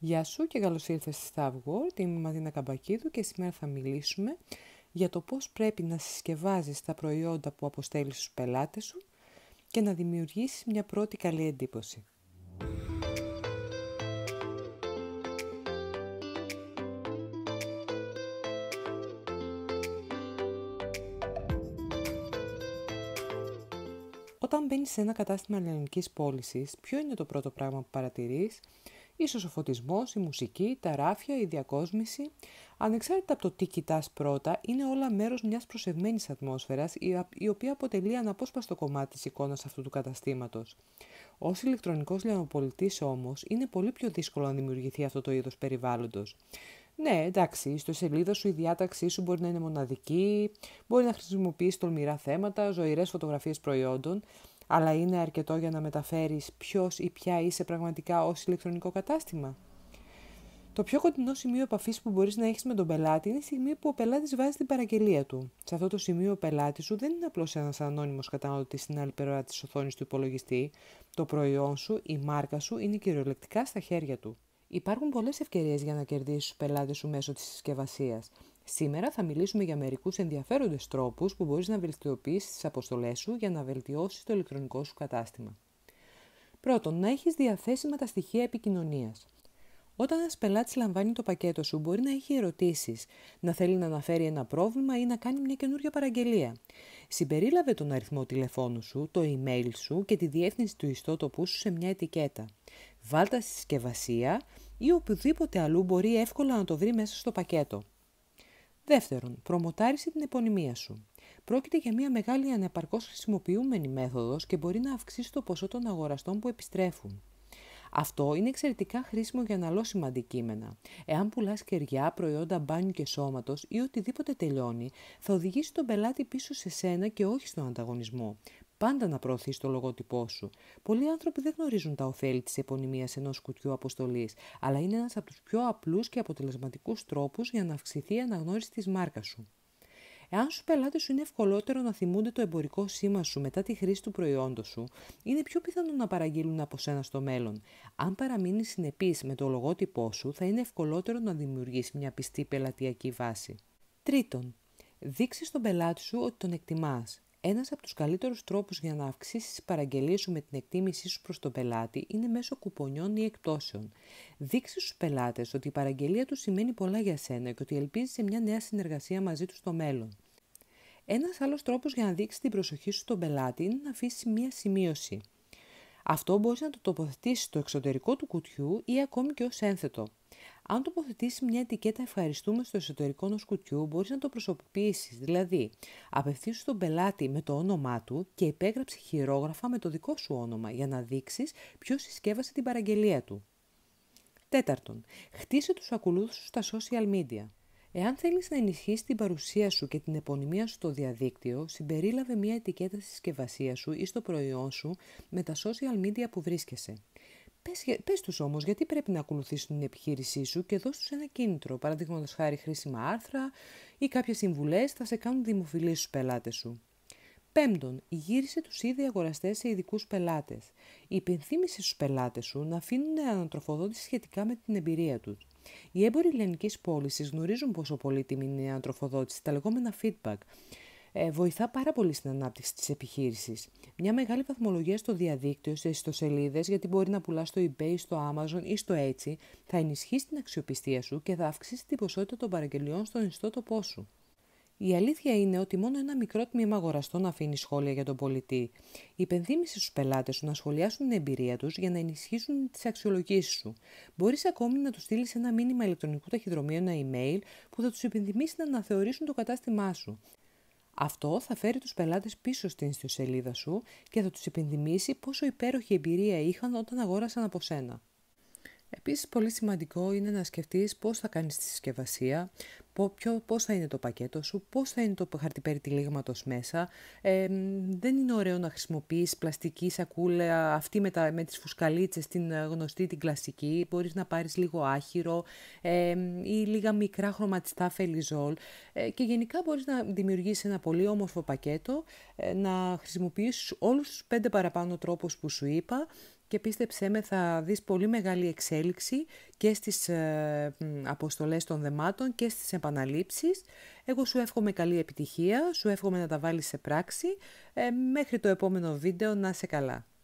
Γεια σου και καλώς ήρθες στη Staff είμαι η Μαρίνα Καμπακίδου και σήμερα θα μιλήσουμε για το πώς πρέπει να συσκευάζεις τα προϊόντα που αποστέλεις στους πελάτες σου και να δημιουργήσεις μια πρώτη καλή εντύπωση. Όταν μπαίνεις σε ένα κατάστημα ελληνικής πώλησης, ποιο είναι το πρώτο πράγμα που παρατηρείς, Ίσως ο φωτισμός, η μουσική, τα ράφια, η διακόσμηση. Ανεξάρτητα από το τι κοιτάς πρώτα, είναι όλα μέρος μιας προσευμένης ατμόσφαιρας, η οποία αποτελεί αναπόσπαστο κομμάτι της εικόνας αυτού του καταστήματος. Ως ηλεκτρονικός λιανοπολιτής όμως, είναι πολύ πιο δύσκολο να δημιουργηθεί αυτό το είδος περιβάλλοντος. Ναι, εντάξει, στο σελίδα σου η διάταξή σου μπορεί να είναι μοναδική, μπορεί να χρησιμοποιήσει τολμηρά θέματα, ζωηρές φωτογραφίες προϊόντων, αλλά είναι αρκετό για να μεταφέρεις ποιος ή ποια είσαι πραγματικά ως ηλεκτρονικό κατάστημα. Το πιο κοντινό σημείο επαφής που μπορείς να έχεις με τον πελάτη είναι η στιγμή που ο πελάτης βάζει την παραγγελία του. Σε αυτό το σημείο, ο πελάτης σου δεν είναι απλώς ένας ανώνυμος καταναλωτής στην άλλη πλευρά της οθόνης του υπολογιστή. Το προϊόν σου, η μάρκα σου είναι κυριολεκτικά στα χέρια του. Υπάρχουν πολλές ευκαιρίες για να κερδίσεις τους πελάτες σου μέσω της συσκευασίας. Σήμερα θα μιλήσουμε για μερικούς ενδιαφέροντες τρόπους που μπορείς να βελτιοποιήσεις τις αποστολές σου για να βελτιώσεις το ηλεκτρονικό σου κατάστημα. Πρώτον, να έχεις διαθέσιμα τα στοιχεία επικοινωνίας. Όταν ένας πελάτης λαμβάνει το πακέτο σου, μπορεί να έχει ερωτήσεις, να θέλει να αναφέρει ένα πρόβλημα ή να κάνει μια καινούργια παραγγελία. Συμπερίλαβε τον αριθμό τηλεφώνου σου, το email σου και τη διεύθυνση του ιστότοπού σου σε μια ετικέτα. Βάλτα στη συσκευασία ή οπουδήποτε αλλού μπορεί εύκολα να το βρει μέσα στο πακέτο. Δεύτερον, προμοτάρισε την επωνυμία σου. Πρόκειται για μια μεγάλη ανεπαρκώς χρησιμοποιούμενη μέθοδος και μπορεί να αυξήσει το ποσό των αγοραστών που επιστρέφουν. Αυτό είναι εξαιρετικά χρήσιμο για αναλώσιμα αντικείμενα. Εάν πουλάς κεριά, προϊόντα μπάνιου και σώματος ή οτιδήποτε τελειώνει, θα οδηγήσει τον πελάτη πίσω σε σένα και όχι στον ανταγωνισμό. Πάντα να προωθείς το λογότυπό σου. Πολλοί άνθρωποι δεν γνωρίζουν τα ωφέλη της επωνυμίας ενός κουτιού αποστολής, αλλά είναι ένας από τους πιο απλούς και αποτελεσματικούς τρόπους για να αυξηθεί η αναγνώριση της μάρκας σου. Εάν στους πελάτες σου είναι ευκολότερο να θυμούνται το εμπορικό σήμα σου μετά τη χρήση του προϊόντος σου, είναι πιο πιθανό να παραγγείλουν από σένα στο μέλλον. Αν παραμείνεις συνεπής με το λογότυπό σου, θα είναι ευκολότερο να δημιουργήσεις μια πιστή πελατειακή βάση. Τρίτον, δείξεις στον πελάτη σου ότι τον εκτιμάς. Ένας από τους καλύτερους τρόπους για να αυξήσεις τις παραγγελίες σου με την εκτίμησή σου προς τον πελάτη είναι μέσω κουπονιών ή εκπτώσεων. Δείξε στους πελάτες ότι η παραγγελία τους σημαίνει πολλά για σένα και ότι ελπίζεις σε μια νέα συνεργασία μαζί τους στο μέλλον. Ένας άλλος τρόπος για να δείξεις την προσοχή σου στον πελάτη είναι να αφήσεις μια σημείωση. Αυτό μπορείς να το τοποθετήσεις στο εξωτερικό του κουτιού ή ακόμη και ως ένθετο. Αν τοποθετήσεις μια ετικέτα ευχαριστούμε στο εσωτερικό ενός κουτιού, μπορείς να το προσωποποιήσεις, δηλαδή απευθύνσου τον πελάτη με το όνομά του και υπέγραψε χειρόγραφα με το δικό σου όνομα για να δείξεις ποιος συσκεύασε την παραγγελία του. Τέταρτον, χτίσε τους ακολούθους στα social media. Εάν θέλεις να ενισχύσεις την παρουσία σου και την επωνυμία σου στο διαδίκτυο, συμπερίλαβε μια ετικέτα στη συσκευασία σου ή στο προϊόν σου με τα social media που βρίσκεσαι. Πες, πες τους όμως γιατί πρέπει να ακολουθήσουν την επιχείρησή σου και δώσ' τους ένα κίνητρο, παραδείγματος χάρη χρήσιμα άρθρα ή κάποιες συμβουλές θα σε κάνουν δημοφιλή στους πελάτες σου. Πέμπτον, γύρισε τους ήδη αγοραστές σε ειδικούς πελάτες. Υπενθύμησε στους πελάτες σου να αφήνουν ανατροφοδότηση σχετικά με την εμπειρία τους. Οι έμποροι ελληνικής πώλησης γνωρίζουν πόσο πολύτιμη είναι η ανατροφοδότηση, τα λεγόμενα feedback, ε, βοηθά πάρα πολύ στην ανάπτυξη της επιχείρησης. Μια μεγάλη βαθμολογία στο διαδίκτυο, σε ιστοσελίδες γιατί μπορεί να πουλάς στο eBay, στο Amazon ή στο Etsy, θα ενισχύσει την αξιοπιστία σου και θα αυξήσει την ποσότητα των παραγγελιών στον ιστότοπό σου. Η αλήθεια είναι ότι μόνο ένα μικρό τμήμα αγοραστών αφήνει σχόλια για τον πολιτή. υπενθύμηση στους πελάτες σου να σχολιάσουν την εμπειρία τους για να ενισχύσουν τις αξιολογήσεις σου. Μπορείς ακόμη να τους στείλεις ένα μήνυμα ηλεκτρονικού ταχυδρομείου, ένα email που θα τους υπενθυμίσει να αναθεωρήσουν το κατάστημά σου. Αυτό θα φέρει τους πελάτες πίσω στην ιστοσελίδα σου και θα τους υπενθυμίσει πόσο υπέροχη εμπειρία είχαν όταν αγόρασαν από σένα. Επίσης, πολύ σημαντικό είναι να σκεφτείς πώς θα κάνεις τη συσκευασία, πώς θα είναι το πακέτο σου, πώς θα είναι το χαρτιπέρι τυλίγματος μέσα. Ε, δεν είναι ωραίο να χρησιμοποιείς πλαστική σακούλα, αυτή με, με τις φουσκαλίτσες, την ε, γνωστή, την κλασική. μπορείς να πάρεις λίγο άχυρο ε, ή λίγα μικρά χρωματιστά φελιζόλ. Ε, και γενικά μπορείς να δημιουργήσεις ένα πολύ όμορφο πακέτο, ε, να χρησιμοποιήσεις όλους τους πέντε παραπάνω τρόπους που σου είπα και πίστεψέ με θα δεις πολύ μεγάλη εξέλιξη και στις ε, αποστολές των δεμάτων και στις επαναλήψεις. Εγώ σου εύχομαι καλή επιτυχία, σου εύχομαι να τα βάλεις σε πράξη. Ε, μέχρι το επόμενο βίντεο να σε καλά.